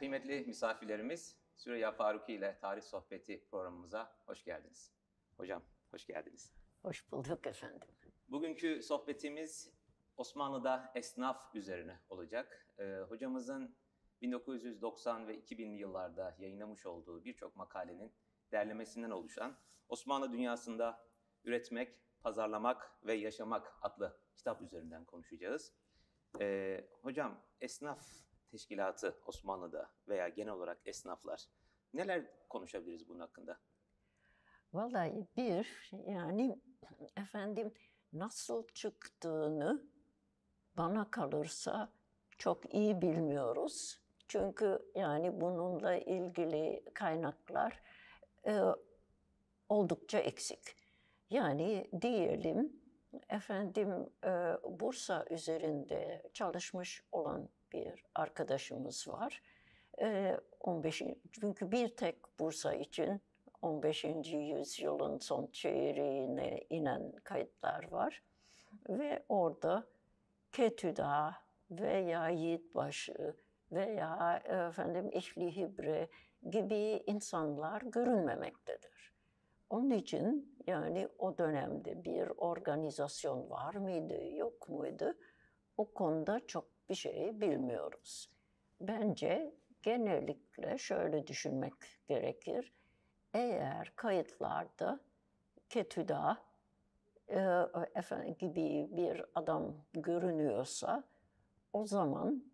Kıymetli misafirlerimiz Süreyya Faruki ile Tarih Sohbeti programımıza hoş geldiniz. Hocam hoş geldiniz. Hoş bulduk efendim. Bugünkü sohbetimiz Osmanlı'da esnaf üzerine olacak. Ee, hocamızın 1990 ve 2000'li yıllarda yayınlamış olduğu birçok makalenin derlemesinden oluşan Osmanlı Dünyasında Üretmek, Pazarlamak ve Yaşamak adlı kitap üzerinden konuşacağız. Ee, hocam esnaf teşkilatı Osmanlı'da veya genel olarak esnaflar neler konuşabiliriz bunun hakkında? Vallahi bir yani efendim nasıl çıktığını bana kalırsa çok iyi bilmiyoruz. Çünkü yani bununla ilgili kaynaklar e, oldukça eksik. Yani diyelim efendim e, Bursa üzerinde çalışmış olan bir arkadaşımız var. 15. Ee, çünkü bir tek Bursa için 15. yüzyılın son çeyreğine inen kayıtlar var. Ve orada Ketüda veya Yiğitbaşı veya efendim İhli Hibre gibi insanlar görünmemektedir. Onun için yani o dönemde bir organizasyon var mıydı, yok muydu? O konuda çok hiçbir şeyi bilmiyoruz. Bence genellikle şöyle düşünmek gerekir. Eğer kayıtlarda Ketüda e, efendim, gibi bir adam görünüyorsa o zaman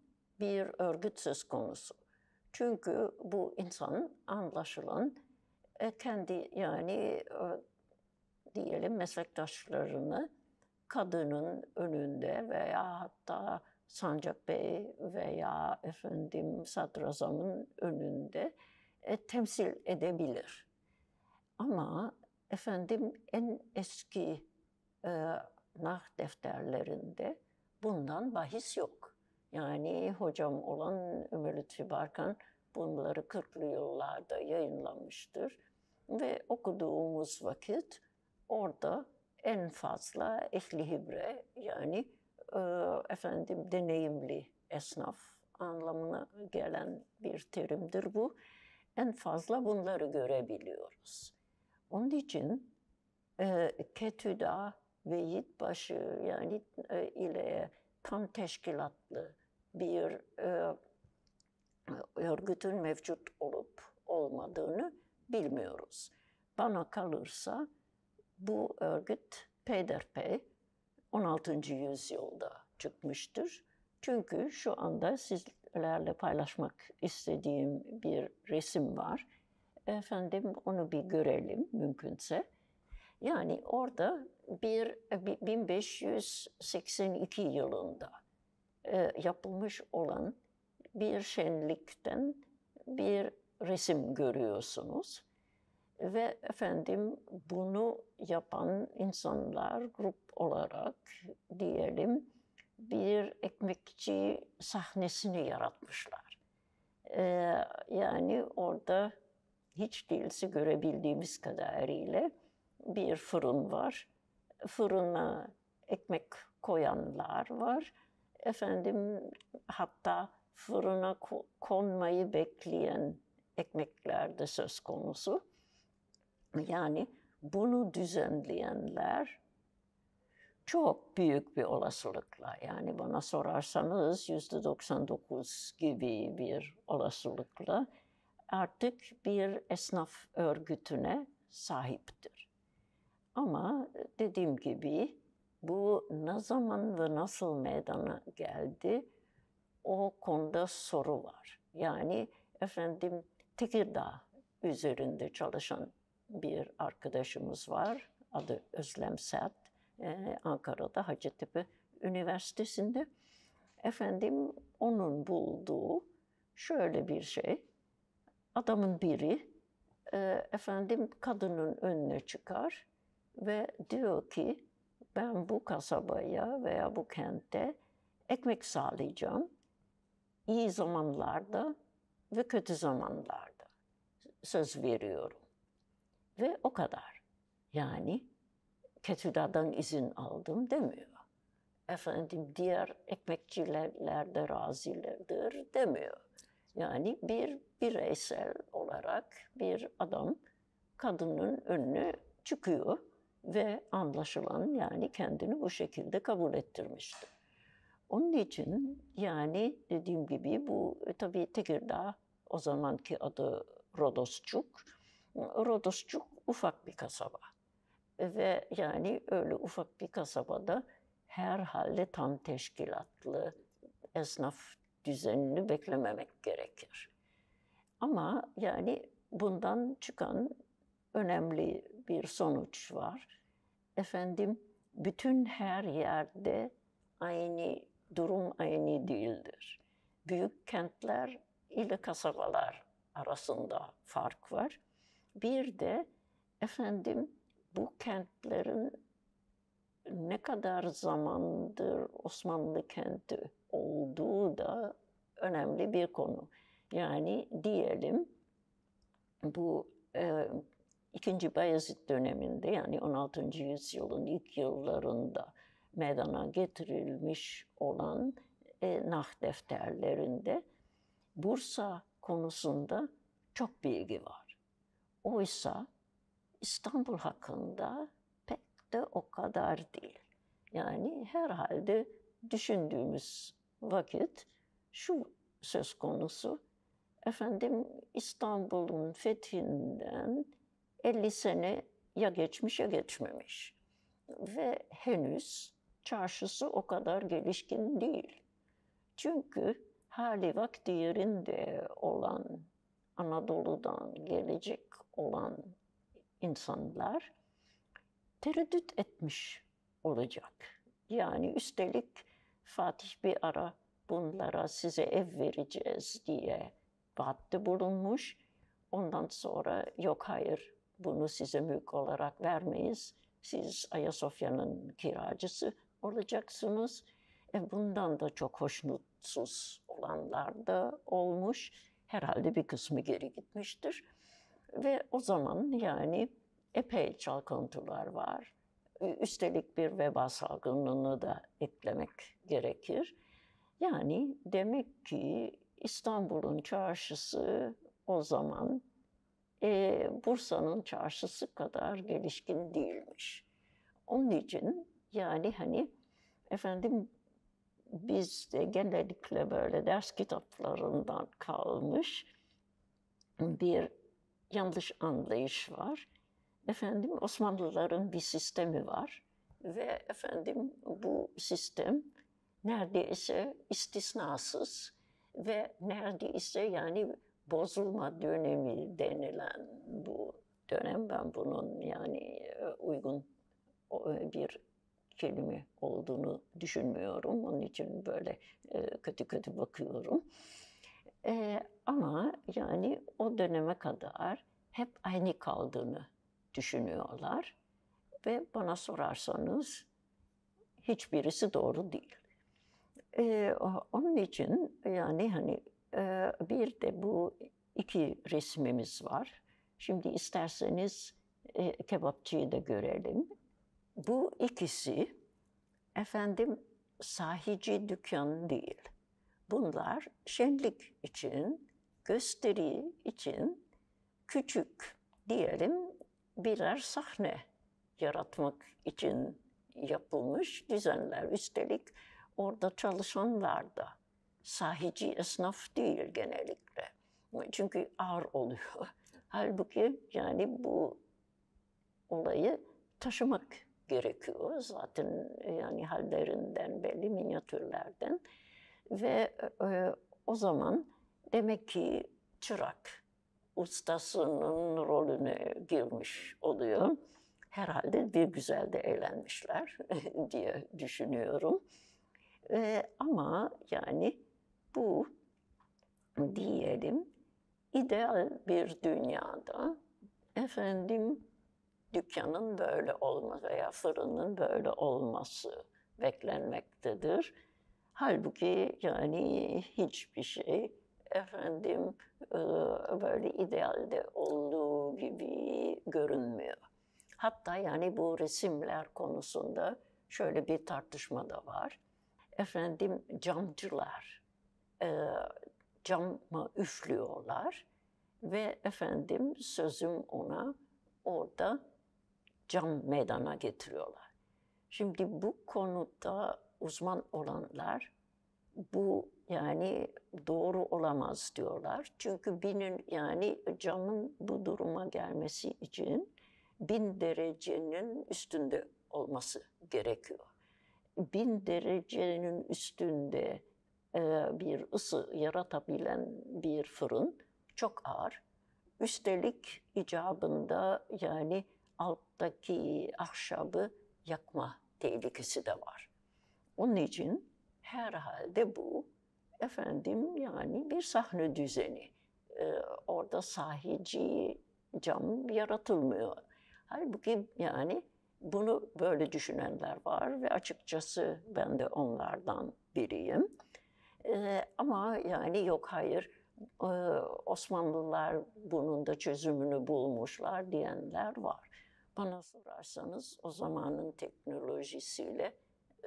bir örgüt söz konusu. Çünkü bu insan anlaşılan e, kendi yani e, diyelim meslektaşlarını kadının önünde veya hatta Sancak Bey veya efendim sadrazamın önünde e, temsil edebilir. Ama efendim en eski e, nah defterlerinde bundan bahis yok. Yani hocam olan Ömer Lütfi Barkan bunları 40'lı yıllarda yayınlamıştır. Ve okuduğumuz vakit orada en fazla ehli hibre yani e, efendim deneyimli esnaf anlamına gelen bir terimdir bu. En fazla bunları görebiliyoruz. Onun için e, Ketüda ve Yiğitbaşı yani e, ile tam teşkilatlı bir e, örgütün mevcut olup olmadığını bilmiyoruz. Bana kalırsa bu örgüt peyderpey 16. yüzyılda çıkmıştır. Çünkü şu anda sizlerle paylaşmak istediğim bir resim var. Efendim onu bir görelim mümkünse. Yani orada bir 1582 yılında e, yapılmış olan bir şenlikten bir resim görüyorsunuz. Ve efendim bunu yapan insanlar grup olarak diyelim bir ekmekçi sahnesini yaratmışlar. Ee, yani orada hiç değilse görebildiğimiz kadarıyla bir fırın var. Fırına ekmek koyanlar var. Efendim hatta fırına konmayı bekleyen ekmekler de söz konusu. Yani bunu düzenleyenler çok büyük bir olasılıkla yani bana sorarsanız yüzde 99 gibi bir olasılıkla artık bir esnaf örgütüne sahiptir. Ama dediğim gibi bu ne zaman ve nasıl meydana geldi o konuda soru var. Yani efendim Tekirdağ üzerinde çalışan bir arkadaşımız var. Adı Özlem Sert. Ee, Ankara'da Hacettepe Üniversitesi'nde. Efendim onun bulduğu şöyle bir şey. Adamın biri e, efendim kadının önüne çıkar ve diyor ki ben bu kasabaya veya bu kente ekmek sağlayacağım. İyi zamanlarda ve kötü zamanlarda söz veriyorum. Ve o kadar. Yani Ketüda'dan izin aldım demiyor. Efendim diğer ekmekçiler de razilerdir demiyor. Yani bir bireysel olarak bir adam kadının önüne çıkıyor ve anlaşılan yani kendini bu şekilde kabul ettirmişti. Onun için yani dediğim gibi bu e, tabii Tekirdağ o zamanki adı Rodosçuk Rodosçuk ufak bir kasaba. Ve yani öyle ufak bir kasabada herhalde tam teşkilatlı esnaf düzenini beklememek gerekir. Ama yani bundan çıkan önemli bir sonuç var. Efendim bütün her yerde aynı durum aynı değildir. Büyük kentler ile kasabalar arasında fark var. Bir de efendim bu kentlerin ne kadar zamandır Osmanlı kenti olduğu da önemli bir konu. Yani diyelim bu e, ikinci Bayezid döneminde yani 16. yüzyılın ilk yıllarında meydana getirilmiş olan e, nah defterlerinde Bursa konusunda çok bilgi var. Oysa İstanbul hakkında pek de o kadar değil. Yani herhalde düşündüğümüz vakit şu söz konusu. Efendim İstanbul'un fethinden 50 sene ya geçmiş ya geçmemiş. Ve henüz çarşısı o kadar gelişkin değil. Çünkü hali vakti yerinde olan Anadolu'dan gelecek olan insanlar tereddüt etmiş olacak. Yani üstelik Fatih bir ara bunlara size ev vereceğiz diye vaatte bulunmuş. Ondan sonra yok hayır bunu size mülk olarak vermeyiz. Siz Ayasofya'nın kiracısı olacaksınız. E bundan da çok hoşnutsuz olanlar da olmuş. Herhalde bir kısmı geri gitmiştir. Ve o zaman yani epey çalkantılar var. Üstelik bir veba salgınını da eklemek gerekir. Yani demek ki İstanbul'un çarşısı o zaman e, Bursa'nın çarşısı kadar gelişkin değilmiş. Onun için yani hani efendim biz de genellikle böyle ders kitaplarından kalmış bir yanlış anlayış var. Efendim Osmanlıların bir sistemi var ve efendim bu sistem neredeyse istisnasız ve neredeyse yani bozulma dönemi denilen bu dönem ben bunun yani e, uygun e, bir kelime olduğunu düşünmüyorum. Onun için böyle e, kötü kötü bakıyorum. Ama yani o döneme kadar hep aynı kaldığını düşünüyorlar. Ve bana sorarsanız hiçbirisi doğru değil. Ee, onun için yani hani e, bir de bu iki resmimiz var. Şimdi isterseniz e, kebapçıyı da görelim. Bu ikisi efendim sahici dükkan değil. Bunlar şenlik için gösteri için küçük diyelim birer sahne yaratmak için yapılmış düzenler. Üstelik orada çalışanlar da sahici esnaf değil genellikle. Çünkü ağır oluyor. Halbuki yani bu olayı taşımak gerekiyor. Zaten yani hallerinden belli minyatürlerden ve e, o zaman Demek ki çırak ustasının rolüne girmiş oluyor. Herhalde bir güzel de eğlenmişler diye düşünüyorum. Ee, ama yani bu diyelim ideal bir dünyada efendim dükkanın böyle olması veya fırının böyle olması beklenmektedir. Halbuki yani hiçbir şey efendim e, böyle idealde olduğu gibi görünmüyor. Hatta yani bu resimler konusunda şöyle bir tartışma da var. Efendim camcılar e, cama üflüyorlar ve efendim sözüm ona orada cam meydana getiriyorlar. Şimdi bu konuda uzman olanlar bu yani doğru olamaz diyorlar. Çünkü binin yani camın bu duruma gelmesi için bin derecenin üstünde olması gerekiyor. Bin derecenin üstünde e, bir ısı yaratabilen bir fırın çok ağır. Üstelik icabında yani alttaki ahşabı yakma tehlikesi de var. Onun için herhalde bu efendim yani bir sahne düzeni. Ee, orada sahici cam yaratılmıyor. Halbuki yani bunu böyle düşünenler var ve açıkçası ben de onlardan biriyim. Ee, ama yani yok hayır ee, Osmanlılar bunun da çözümünü bulmuşlar diyenler var. Bana sorarsanız o zamanın teknolojisiyle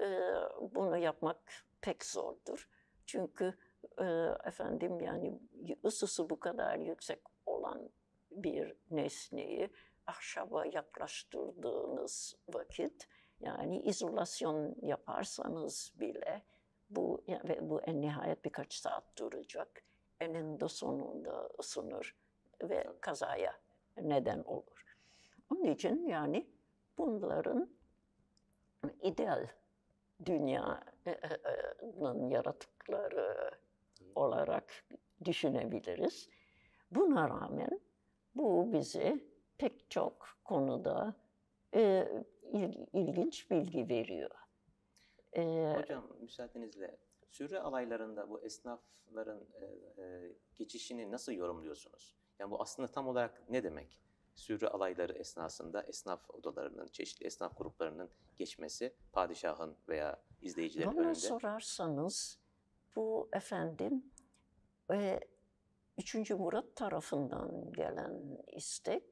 ee, bunu yapmak pek zordur. Çünkü e, efendim yani ısısı bu kadar yüksek olan bir nesneyi ahşaba yaklaştırdığınız vakit yani izolasyon yaparsanız bile bu ve bu en nihayet birkaç saat duracak. Eninde sonunda ısınır ve kazaya neden olur. Onun için yani bunların ideal dünyanın yaratıkları olarak düşünebiliriz. Buna rağmen bu bizi pek çok konuda e, il, ilginç bilgi veriyor. E, Hocam müsaadenizle sürü alaylarında bu esnafların e, e, geçişini nasıl yorumluyorsunuz? Yani bu aslında tam olarak ne demek? sürü alayları esnasında esnaf odalarının, çeşitli esnaf gruplarının geçmesi padişahın veya izleyicilerin Bana önünde. sorarsanız bu efendim e, 3. Murat tarafından gelen istek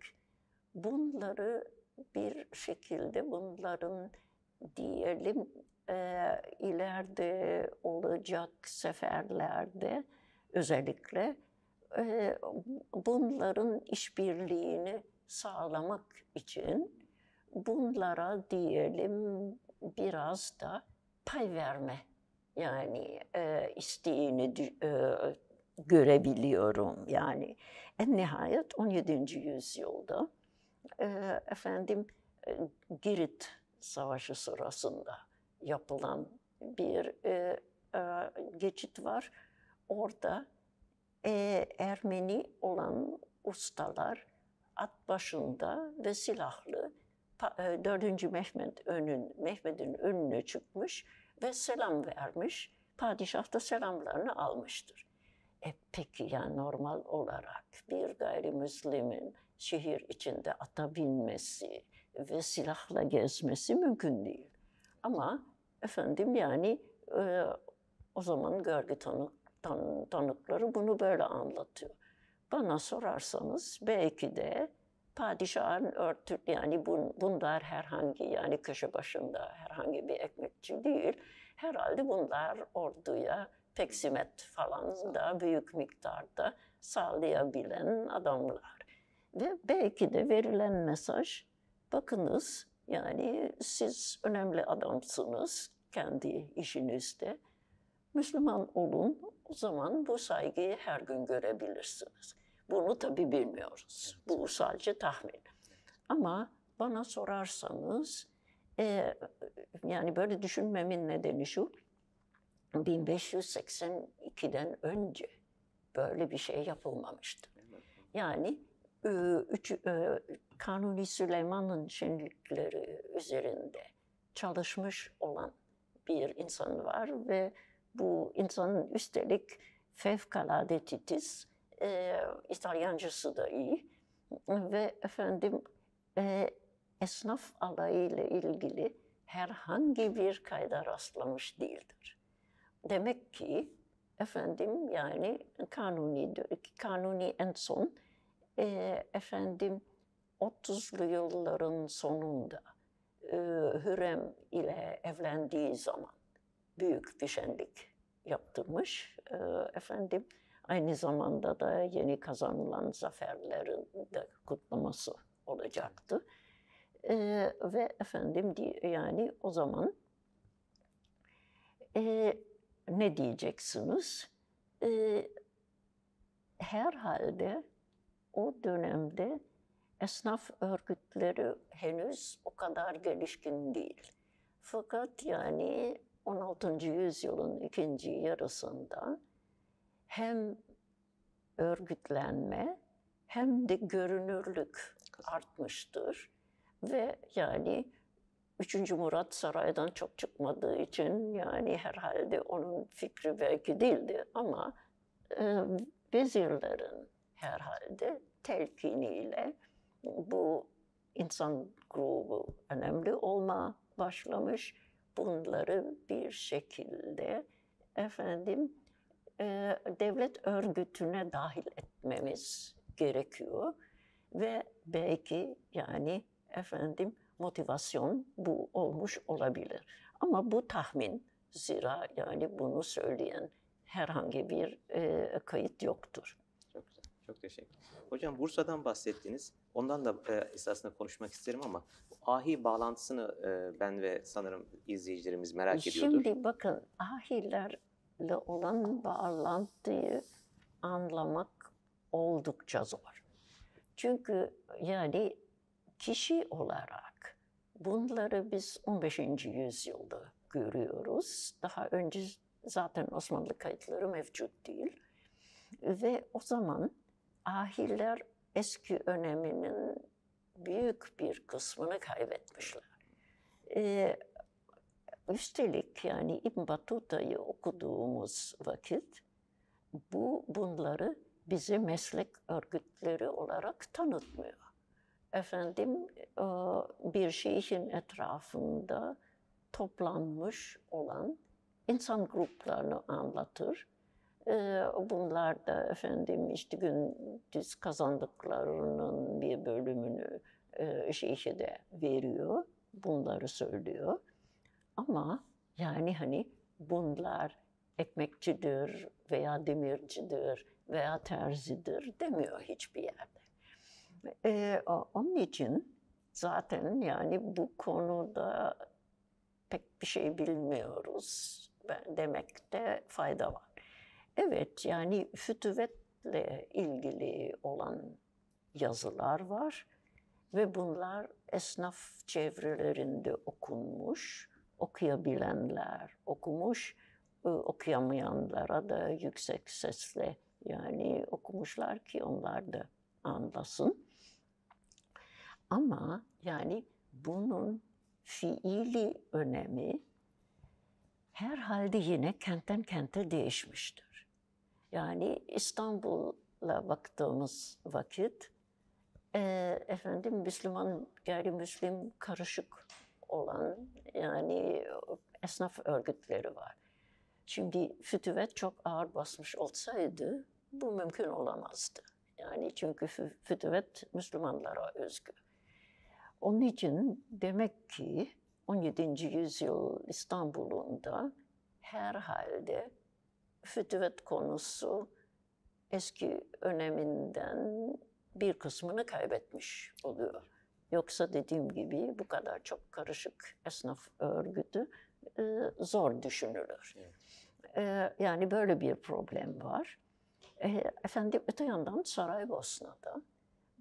bunları bir şekilde bunların diyelim e, ileride olacak seferlerde özellikle e, bunların işbirliğini sağlamak için bunlara diyelim biraz da pay verme yani e, isteğini e, görebiliyorum yani. En nihayet 17. yüzyılda e, efendim e, Girit Savaşı sırasında yapılan bir e, e, geçit var. Orada e, Ermeni olan ustalar at başında ve silahlı 4. E, Mehmet önün Mehmet'in önüne çıkmış ve selam vermiş. Padişah da selamlarını almıştır. E peki yani normal olarak bir gayrimüslimin şehir içinde ata binmesi ve silahla gezmesi mümkün değil. Ama efendim yani e, o zaman görgü tanık, tan, tanıkları bunu böyle anlatıyor. Bana sorarsanız belki de padişahın örtü yani bun, bunlar herhangi yani köşe başında herhangi bir ekmekçi değil. Herhalde bunlar orduya peksimet falan da büyük miktarda sağlayabilen adamlar. Ve belki de verilen mesaj bakınız yani siz önemli adamsınız kendi işinizde. Müslüman olun, o zaman bu saygıyı her gün görebilirsiniz. Bunu tabii bilmiyoruz. Bu sadece tahmin. Ama bana sorarsanız e, yani böyle düşünmemin nedeni şu 1582'den önce böyle bir şey yapılmamıştı. Yani ıı, üç, ıı, Kanuni Süleyman'ın şenlikleri üzerinde çalışmış olan bir insan var ve bu insanın üstelik fevkalade titiz, e, İtalyancası da iyi ve efendim e, esnaf alayı ile ilgili herhangi bir kayda rastlamış değildir. Demek ki efendim yani kanuni kanuni en son e, efendim 30'lu yılların sonunda e, Hürrem ile evlendiği zaman büyük bir düşenlik yaptırmış. E, efendim aynı zamanda da yeni kazanılan zaferlerin de kutlaması olacaktı. E, ve efendim yani o zaman e, ne diyeceksiniz? E, herhalde o dönemde esnaf örgütleri henüz o kadar gelişkin değil. Fakat yani 16. yüzyılın ikinci yarısında hem örgütlenme hem de görünürlük artmıştır. Ve yani 3. Murat saraydan çok çıkmadığı için yani herhalde onun fikri belki değildi ama e, vezirlerin herhalde telkiniyle bu insan grubu önemli olma başlamış bunları bir şekilde efendim e, devlet örgütüne dahil etmemiz gerekiyor ve belki yani efendim motivasyon bu olmuş olabilir. Ama bu tahmin zira yani bunu söyleyen herhangi bir e, kayıt yoktur. Çok güzel. Çok teşekkür. Hocam Bursa'dan bahsettiniz. Ondan da e, esasında konuşmak isterim ama ahi bağlantısını e, ben ve sanırım izleyicilerimiz merak Şimdi ediyordur. Şimdi bakın ahilerle olan bağlantıyı anlamak oldukça zor. Çünkü yani kişi olarak bunları biz 15. yüzyılda görüyoruz. Daha önce zaten Osmanlı kayıtları mevcut değil. Ve o zaman ahiller eski öneminin büyük bir kısmını kaybetmişler. Ee, üstelik yani İbn Batuta'yı okuduğumuz vakit bu bunları bize meslek örgütleri olarak tanıtmıyor. Efendim e, bir şeyhin etrafında toplanmış olan insan gruplarını anlatır Bunlar da efendim işte gündüz kazandıklarının bir bölümünü işe de veriyor. Bunları söylüyor. Ama yani hani bunlar ekmekçidir veya demircidir veya terzidir demiyor hiçbir yerde. E, onun için zaten yani bu konuda pek bir şey bilmiyoruz demekte fayda var. Evet yani fütüvetle ilgili olan yazılar var ve bunlar esnaf çevrelerinde okunmuş, okuyabilenler okumuş, e, okuyamayanlara da yüksek sesle yani okumuşlar ki onlar da anlasın. Ama yani bunun fiili önemi herhalde yine kentten kente değişmiştir. Yani İstanbul'a baktığımız vakit e, efendim Müslüman gayrimüslim karışık olan yani esnaf örgütleri var. Şimdi fütüvet çok ağır basmış olsaydı bu mümkün olamazdı. Yani çünkü fütüvet Müslümanlara özgü. Onun için demek ki 17. yüzyıl İstanbul'unda herhalde fütüvet konusu eski öneminden bir kısmını kaybetmiş oluyor. Yoksa dediğim gibi bu kadar çok karışık esnaf örgütü e, zor düşünülür. Evet. E, yani böyle bir problem var. E, efendim öte yandan Saraybosna'da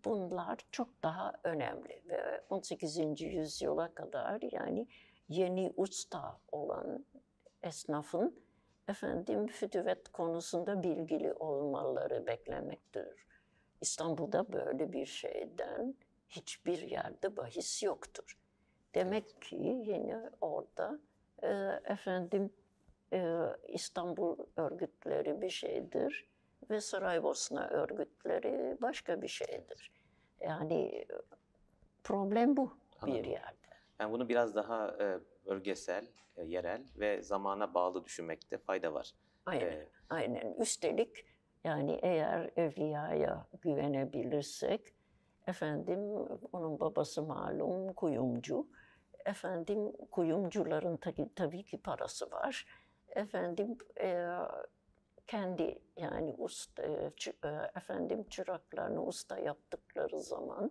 bunlar çok daha önemli ve 18. yüzyıla kadar yani yeni usta olan esnafın efendim fütüvet konusunda bilgili olmaları beklemektir. İstanbul'da böyle bir şeyden hiçbir yerde bahis yoktur. Demek ki yine orada e, efendim e, İstanbul örgütleri bir şeydir ve Saraybosna örgütleri başka bir şeydir. Yani problem bu Anladım. bir yerde. Yani bunu biraz daha e, bölgesel, e, yerel ve zamana bağlı düşünmekte fayda var. Aynen, ee, aynen. Üstelik yani eğer evliyaya güvenebilirsek, efendim onun babası malum kuyumcu, efendim kuyumcuların tabii, tabii ki parası var. Efendim e, kendi yani usta, e, e, efendim çıraklarını usta yaptıkları zaman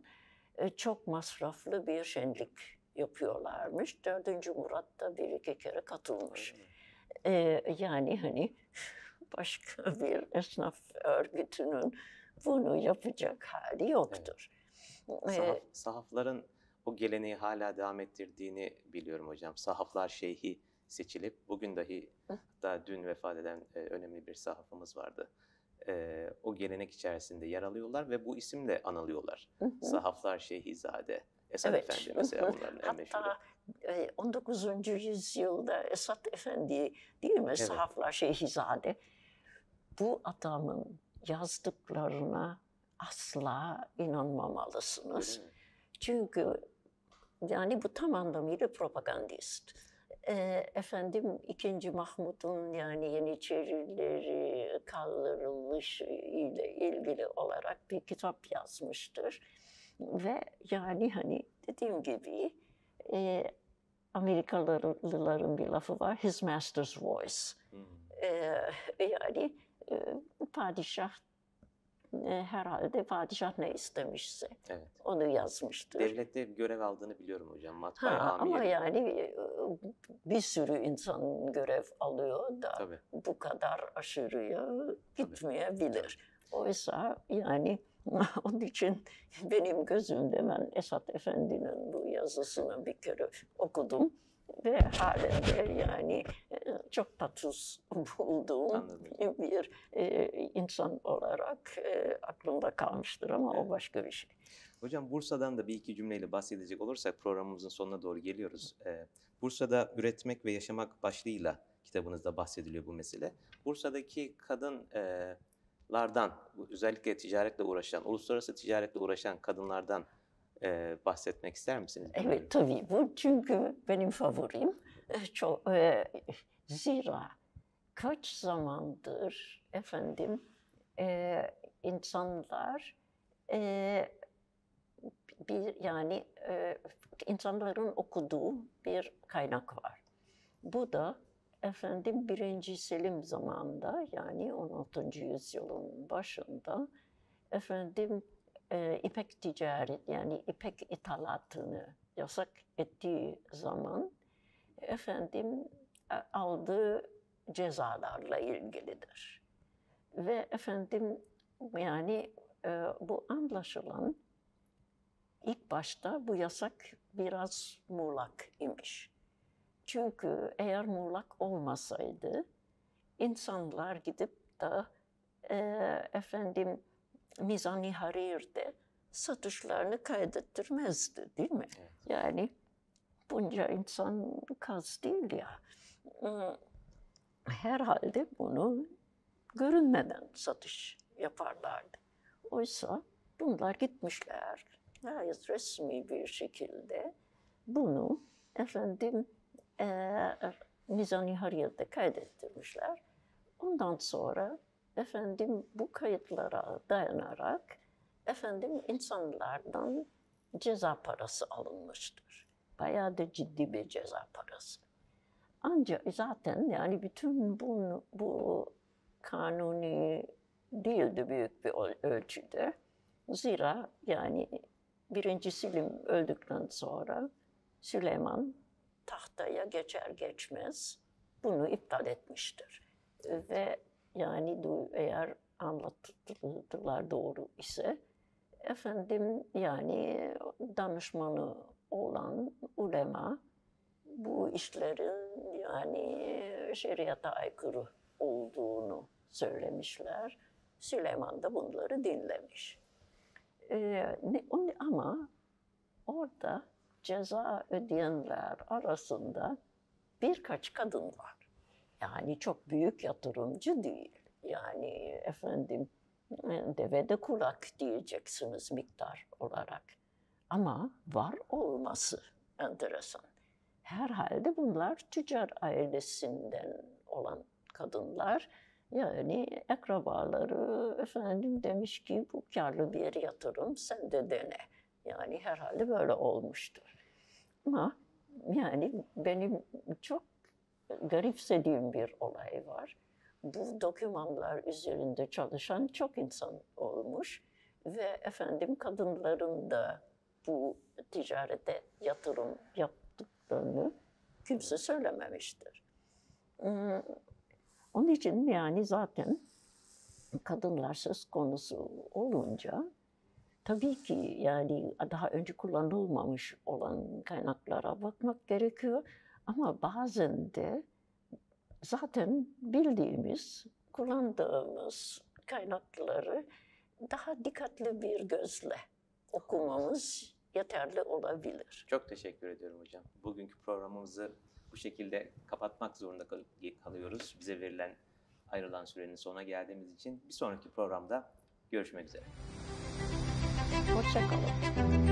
e, çok masraflı bir şenlik yapıyorlarmış. Dördüncü Murat da bir iki kere katılmış. Ee, yani hani başka bir esnaf örgütünün bunu yapacak hali yoktur. Evet. Ee, Sahaf, sahafların o geleneği hala devam ettirdiğini biliyorum hocam. Sahaflar şeyhi seçilip bugün dahi hatta dün vefat eden e, önemli bir sahafımız vardı. E, o gelenek içerisinde yer alıyorlar ve bu isimle anılıyorlar. Hı hı. Sahaflar Şeyhizade Esat evet. Efendi mesela bunların en meşhuru. Hatta 19. E, yüzyılda Esat Efendi değil mi? Evet. Sahaflar Şeyhizade. Bu adamın yazdıklarına asla inanmamalısınız. Çünkü yani bu tam anlamıyla propagandist. E, efendim ikinci Mahmut'un yani Yeniçerileri kaldırılışı ile ilgili olarak bir kitap yazmıştır. Ve yani hani dediğim gibi e, Amerikalıların bir lafı var, his master's voice. Hmm. E, yani e, padişah e, herhalde padişah ne istemişse evet. onu yazmıştır. Devlette görev aldığını biliyorum hocam. Matbaa ha, amiri. Ama yani e, bir sürü insan görev alıyor da Tabii. bu kadar aşırıya gitmeyebilir. Tabii. Oysa yani Onun için benim gözümde ben Esat Efendi'nin bu yazısını bir kere okudum ve halen de yani e, çok tatsız bulduğum Anladım. bir e, insan olarak e, aklımda kalmıştır ama evet. o başka bir şey. Hocam Bursa'dan da bir iki cümleyle bahsedecek olursak programımızın sonuna doğru geliyoruz. Bursa'da Üretmek ve Yaşamak başlığıyla kitabınızda bahsediliyor bu mesele. Bursa'daki kadın lardan, özellikle ticaretle uğraşan, uluslararası ticaretle uğraşan kadınlardan e, bahsetmek ister misiniz? Evet tabii bu çünkü benim favorim. E, Çok, e, zira kaç zamandır efendim e, insanlar e, bir yani e, insanların okuduğu bir kaynak var. Bu da efendim birinci Selim zamanında yani 16. yüzyılın başında efendim e, ipek ticaret yani ipek ithalatını yasak ettiği zaman efendim e, aldığı cezalarla ilgilidir. Ve efendim yani e, bu anlaşılan ilk başta bu yasak biraz muğlak imiş. Çünkü eğer muğlak olmasaydı insanlar gidip da e, efendim Mizani Harir'de satışlarını kaydettirmezdi değil mi? Evet. Yani bunca insan kaz değil ya. Herhalde bunu görünmeden satış yaparlardı. Oysa bunlar gitmişler. Gayet resmi bir şekilde bunu efendim e, ee, Mizani Hariyat'ta kaydettirmişler. Ondan sonra efendim bu kayıtlara dayanarak efendim insanlardan ceza parası alınmıştır. Bayağı da ciddi bir ceza parası. Ancak zaten yani bütün bu, bu kanuni değildi büyük bir ölçüde. Zira yani birinci Selim öldükten sonra Süleyman tahtaya geçer geçmez bunu iptal etmiştir. Ve yani eğer anlattılar doğru ise efendim yani danışmanı olan ulema bu işlerin yani şeriata aykırı olduğunu söylemişler. Süleyman da bunları dinlemiş. Ee, ne, ama orada ceza ödeyenler arasında birkaç kadın var. Yani çok büyük yatırımcı değil. Yani efendim e, devede kulak diyeceksiniz miktar olarak. Ama var olması enteresan. Herhalde bunlar tüccar ailesinden olan kadınlar. Yani akrabaları efendim demiş ki bu karlı bir yatırım sen de dene. Yani herhalde böyle olmuştur. Ama yani benim çok garipsediğim bir olay var. Bu dokümanlar üzerinde çalışan çok insan olmuş ve efendim kadınların da bu ticarete yatırım yaptıklarını kimse söylememiştir. Hmm, onun için yani zaten kadınlar söz konusu olunca Tabii ki yani daha önce kullanılmamış olan kaynaklara bakmak gerekiyor. Ama bazen de zaten bildiğimiz, kullandığımız kaynakları daha dikkatli bir gözle okumamız yeterli olabilir. Çok teşekkür ediyorum hocam. Bugünkü programımızı bu şekilde kapatmak zorunda kalıyoruz. Bize verilen ayrılan sürenin sona geldiğimiz için bir sonraki programda görüşmek üzere. Hoşçakalın.